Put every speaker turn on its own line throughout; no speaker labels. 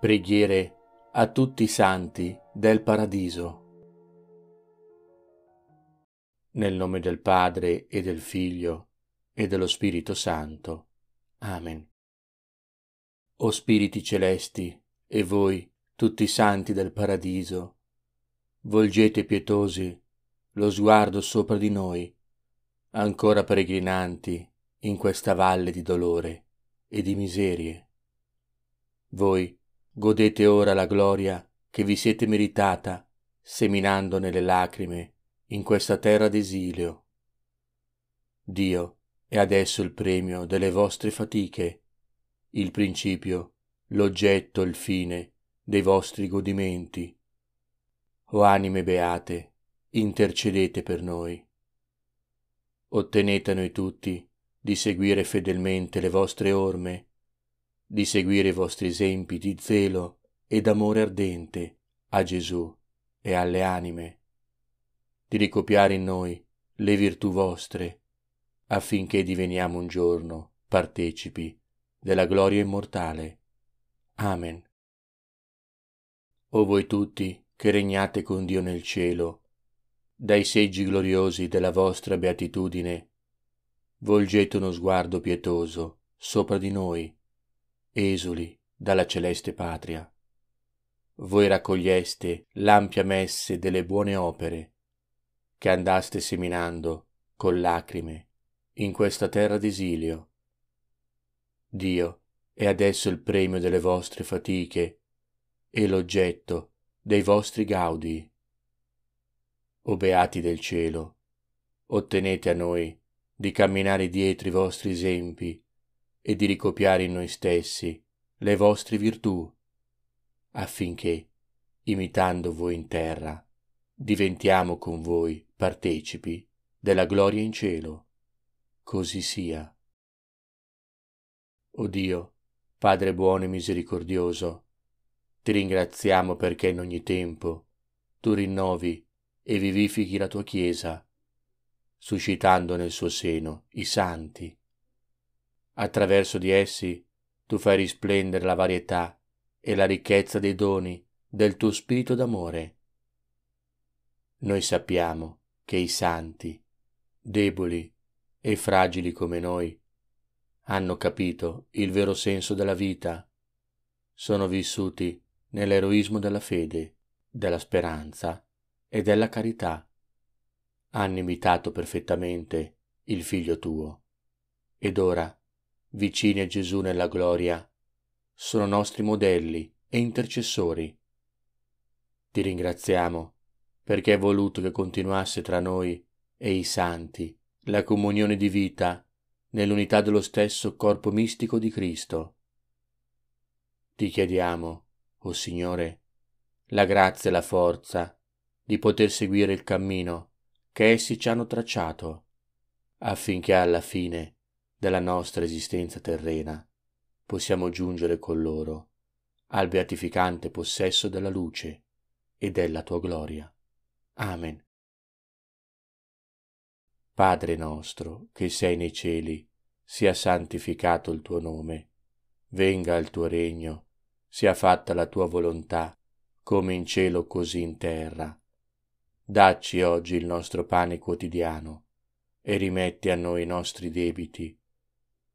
Preghiere a tutti i santi del paradiso. Nel nome del Padre e del Figlio e dello Spirito Santo. Amen. O spiriti celesti, e voi, tutti i santi del paradiso, volgete pietosi lo sguardo sopra di noi, ancora peregrinanti in questa valle di dolore e di miserie. Voi, godete ora la gloria che vi siete meritata, seminando nelle lacrime in questa terra d'esilio. Dio è adesso il premio delle vostre fatiche, il principio, l'oggetto, il fine dei vostri godimenti. O anime beate, intercedete per noi. Ottenete a noi tutti di seguire fedelmente le vostre orme, di seguire i vostri esempi di zelo e d'amore ardente a Gesù e alle anime, di ricopiare in noi le virtù vostre, affinché diveniamo un giorno partecipi della gloria immortale. Amen. O voi tutti che regnate con Dio nel cielo, dai seggi gloriosi della vostra beatitudine, volgete uno sguardo pietoso sopra di noi esuli dalla celeste patria. Voi raccoglieste l'ampia messe delle buone opere che andaste seminando con lacrime in questa terra d'esilio. Dio è adesso il premio delle vostre fatiche e l'oggetto dei vostri gaudi. O beati del cielo, ottenete a noi di camminare dietro i vostri esempi e di ricopiare in noi stessi le vostre virtù, affinché, imitando voi in terra, diventiamo con voi partecipi della gloria in cielo. Così sia. O Dio, Padre buono e misericordioso, ti ringraziamo perché in ogni tempo tu rinnovi e vivifichi la tua Chiesa, suscitando nel suo seno i santi Attraverso di essi tu fai risplendere la varietà e la ricchezza dei doni del tuo spirito d'amore. Noi sappiamo che i santi, deboli e fragili come noi, hanno capito il vero senso della vita, sono vissuti nell'eroismo della fede, della speranza e della carità. Hanno imitato perfettamente il figlio tuo. Ed ora vicini a Gesù nella gloria, sono nostri modelli e intercessori. Ti ringraziamo perché hai voluto che continuasse tra noi e i santi la comunione di vita nell'unità dello stesso corpo mistico di Cristo. Ti chiediamo, o oh Signore, la grazia e la forza di poter seguire il cammino che essi ci hanno tracciato, affinché alla fine della nostra esistenza terrena, possiamo giungere con loro al beatificante possesso della luce e della tua gloria. Amen. Padre nostro, che sei nei cieli, sia santificato il tuo nome, venga il tuo regno, sia fatta la tua volontà, come in cielo così in terra. Dacci oggi il nostro pane quotidiano, e rimetti a noi i nostri debiti,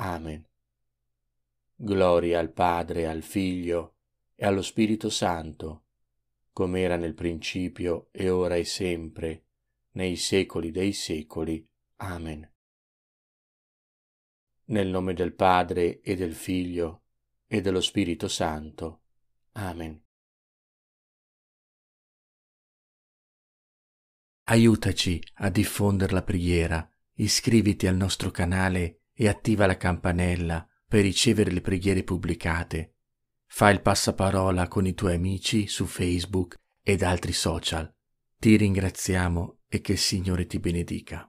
Amen. Gloria al Padre, al Figlio e allo Spirito Santo, come era nel principio e ora e sempre, nei secoli dei secoli. Amen. Nel nome del Padre e del Figlio e dello Spirito Santo. Amen. Aiutaci a diffondere la preghiera, iscriviti al nostro canale e attiva la campanella per ricevere le preghiere pubblicate. Fai il passaparola con i tuoi amici su Facebook ed altri social. Ti ringraziamo e che il Signore ti benedica.